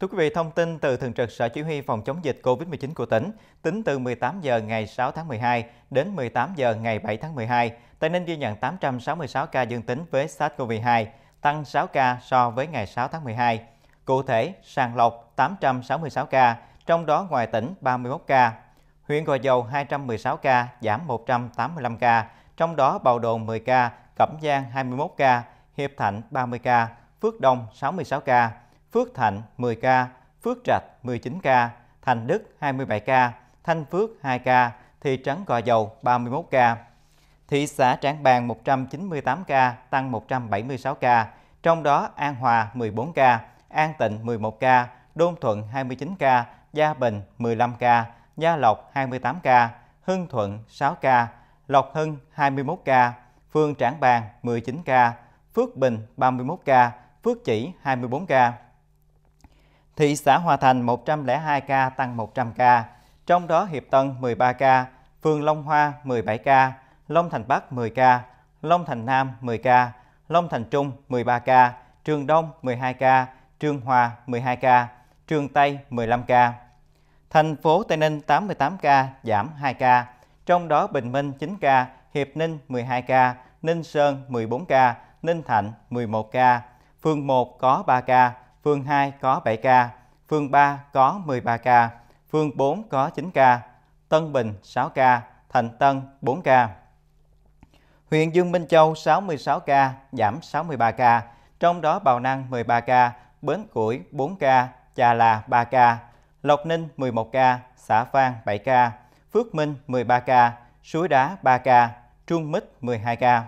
Thưa quý vị, thông tin từ Thường trực Sở Chỉ huy Phòng chống dịch COVID-19 của tỉnh, tính từ 18 giờ ngày 6 tháng 12 đến 18 giờ ngày 7 tháng 12, Tây Ninh ghi nhận 866 ca dương tính với SARS-CoV-2, tăng 6 ca so với ngày 6 tháng 12. Cụ thể, sàng lọc 866 ca, trong đó ngoài tỉnh 31 ca. Huyện Gò Dầu 216 ca, giảm 185 ca, trong đó Bầu Đồn 10 ca, Cẩm Giang 21 ca, Hiệp Thạnh 30 ca, Phước Đông 66 ca, Phước Thạnh 10 ca, Phước Trạch 19 ca, Thành Đức 27 ca, Thanh Phước 2 ca, thị trấn Gò Dầu 31 ca. Thị xã Trảng Bàng 198 ca, tăng 176 ca, trong đó An Hòa 14 ca, An Tịnh 11 ca, Đôn Thuận 29 ca, Gia Bình 15 ca, Gia Lộc 28 ca, Hưng Thuận 6 ca, Lộc Hưng 21 ca, Phương Trảng Bàng 19 ca, Phước Bình 31 ca, Phước Chỉ 24 ca. Thị xã Hòa Thành 102 ca tăng 100 ca, trong đó Hiệp Tân 13 ca, phường Long Hoa 17 ca, Long Thành Bắc 10 ca, Long Thành Nam 10 ca, Long Thành Trung 13 ca, Trường Đông 12 ca, Trường Hòa 12 ca, Trường Tây 15 ca. Thành phố Tây Ninh 88 ca, giảm 2 ca, trong đó Bình Minh 9 ca, Hiệp Ninh 12 ca, Ninh Sơn 14 ca, Ninh Thạnh 11 ca, phường 1 có 3 ca, phường 2 có 7 ca, phường 3 có 13 ca, phường 4 có 9 ca, Tân Bình 6 ca, Thành Tân 4 ca. Huyện Dương Minh Châu 66 ca, giảm 63 ca, trong đó Bào Năng 13 ca, Bến Củi 4 ca, trà Là 3 ca, Lộc Ninh 11 ca, xã Phan 7 ca, Phước Minh 13 ca, Suối Đá 3 ca, Trung Mít 12 ca.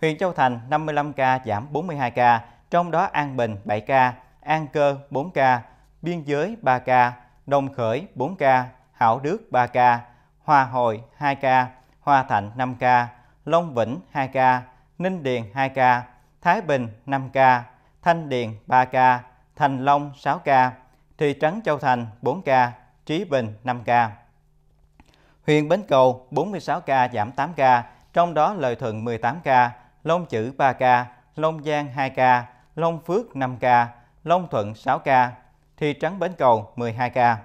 Huyện Châu Thành 55 ca giảm 42 ca, trong đó An Bình 7 ca, An Cơ 4 ca, Biên Giới 3 ca, Đồng Khởi 4 ca, Hảo Đức 3 ca, Hòa Hội 2 ca, Hòa Thạnh 5 ca, Long Vĩnh 2 ca, Ninh Điền 2 ca, Thái Bình 5 ca, Thanh Điền 3 ca, Thành Long 6 ca, Thị trấn Châu Thành 4 ca, Trí Bình 5 ca. Huyện Bến Cầu 46 ca giảm 8 ca, trong đó Lợi Thuận 18 ca, Long Chữ 3 ca, Long Giang 2 ca, Long Phước 5 ca, Long Thuận 6 ca, thị trấn Bến Cầu 12 ca.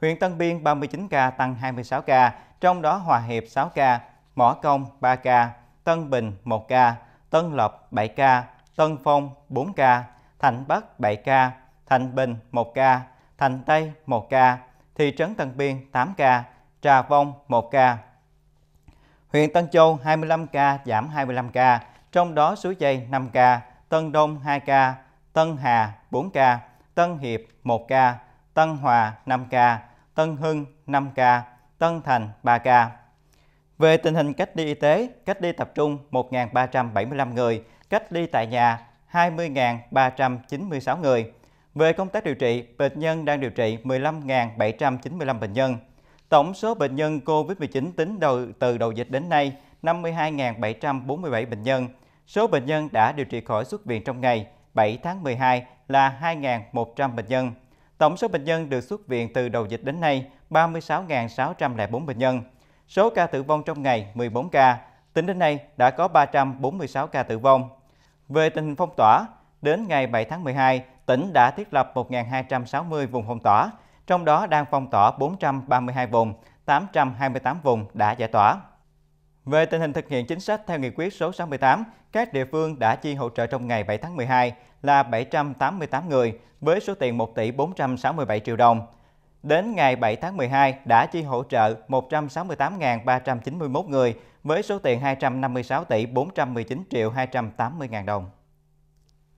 Huyện Tân Biên 39 ca tăng 26 ca, trong đó Hòa Hiệp 6 ca, Mỏ Công 3 ca, Tân Bình 1 ca, Tân Lập 7 ca, Tân Phong 4 ca, Thạnh Bắc 7 ca, Thạnh Bình 1 ca, Thành Tây 1 ca, thị trấn Tân Biên 8 ca, Trà Vong 1 ca. Huyện Tân Châu 25 ca giảm 25 ca, trong đó Suối Dây 5 ca, Tân Đông 2 ca, Tân Hà 4 ca, Tân Hiệp 1 ca, Tân Hòa 5 ca, Tân Hưng 5 ca, Tân Thành 3 ca. Về tình hình cách ly y tế, cách ly tập trung 1.375 người, cách ly tại nhà 20.396 người. Về công tác điều trị, bệnh nhân đang điều trị 15.795 bệnh nhân. Tổng số bệnh nhân COVID-19 tính đầu từ đầu dịch đến nay 52.747 bệnh nhân. Số bệnh nhân đã điều trị khỏi xuất viện trong ngày 7 tháng 12 là 2.100 bệnh nhân. Tổng số bệnh nhân được xuất viện từ đầu dịch đến nay 36.604 bệnh nhân. Số ca tử vong trong ngày 14 ca. Tính đến nay đã có 346 ca tử vong. Về tình hình phong tỏa, đến ngày 7 tháng 12, tỉnh đã thiết lập 1.260 vùng phong tỏa, trong đó đang phong tỏa 432 vùng, 828 vùng đã giải tỏa. Về tình hình thực hiện chính sách theo nghị quyết số 68, các địa phương đã chi hỗ trợ trong ngày 7 tháng 12 là 788 người với số tiền 1 tỷ 467 triệu đồng. Đến ngày 7 tháng 12 đã chi hỗ trợ 168.391 người với số tiền 256 tỷ 419 triệu 280 ngàn đồng.